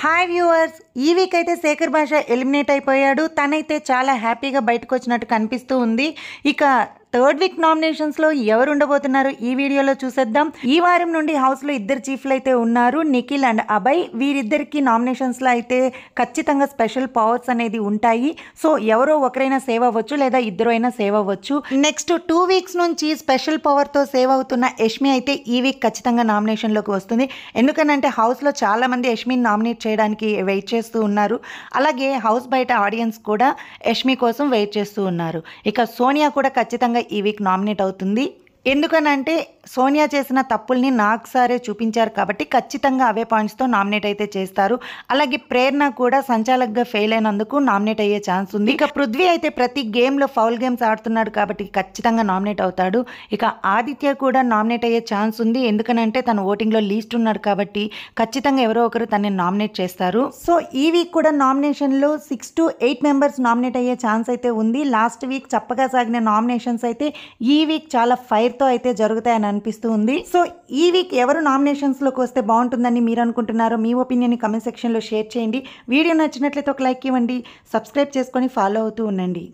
hi viewers ఈ week అయితే శేఖర్ భాష ఎలిమినేట్ అయిపోయాడు తనైతే చాలా హ్యాపీగా బయటకు వచ్చినట్టు కనిపిస్తూ ఉంది ఇక థర్డ్ వీక్ నామినేషన్స్ లో ఎవరు ఉండబోతున్నారు ఈ వీడియోలో చూసేద్దాం ఈ వారం నుండి హౌస్ లో ఇద్దరు చీఫ్లు అయితే ఉన్నారు నిఖిల్ అండ్ అభయ్ వీరిద్దరికి నామినేషన్స్ లో అయితే ఖచ్చితంగా స్పెషల్ పవర్స్ అనేది ఉంటాయి సో ఎవరో ఒకరైనా సేవ్ అవ్వచ్చు లేదా ఇద్దరు అయినా సేవ్ అవ్వచ్చు నెక్స్ట్ టూ వీక్స్ నుంచి స్పెషల్ పవర్ తో సేవ్ అవుతున్న యష్మి అయితే ఈ వీక్ ఖచ్చితంగా నామినేషన్ లోకి వస్తుంది ఎందుకనంటే హౌస్ లో చాలా మంది యష్మిని నామినేట్ చేయడానికి వెయిట్ చేస్తూ ఉన్నారు అలాగే హౌస్ బయట ఆడియన్స్ కూడా యష్మి కోసం వెయిట్ చేస్తూ ఉన్నారు ఇక సోనియా కూడా ఖచ్చితంగా ఈ వీక్ నామినేట్ అవుతుంది ఎందుకనంటే సోనియా చేసిన తప్పుల్ని నాకు సారే చూపించారు కాబట్టి ఖచ్చితంగా అవే పాయింట్స్తో నామినేట్ అయితే చేస్తారు అలాగే ప్రేరణ కూడా సంచాలకగా ఫెయిల్ అయినందుకు నామినేట్ అయ్యే ఛాన్స్ ఉంది ఇక పృథ్వీ అయితే ప్రతి గేమ్లో ఫౌల్ గేమ్స్ ఆడుతున్నాడు కాబట్టి ఖచ్చితంగా నామినేట్ అవుతాడు ఇక ఆదిత్య కూడా నామినేట్ అయ్యే ఛాన్స్ ఉంది ఎందుకనంటే తన ఓటింగ్లో లీస్ట్ ఉన్నాడు కాబట్టి ఖచ్చితంగా ఎవరో ఒకరు తనని నామినేట్ చేస్తారు సో ఈ వీక్ కూడా నామినేషన్లో six to eight members nominate అయ్యే ఛాన్స్ అయితే ఉంది లాస్ట్ వీక్ చప్పగా సాగిన నామినేషన్స్ అయితే ఈ వీక్ చాలా ఫైర్తో అయితే జరుగుతాయని అనిపిస్తూ ఉంది సో ఈ వీక్ ఎవరు నామినేషన్స్ లోకి వస్తే బాగుంటుందని మీరు అనుకుంటున్నారో మీ ఒపీనియన్ కమెంట్ సెక్షన్లో షేర్ చేయండి వీడియో నచ్చినట్లయితే ఒక లైక్ ఇవ్వండి సబ్స్క్రైబ్ చేసుకొని ఫాలో అవుతూ ఉండండి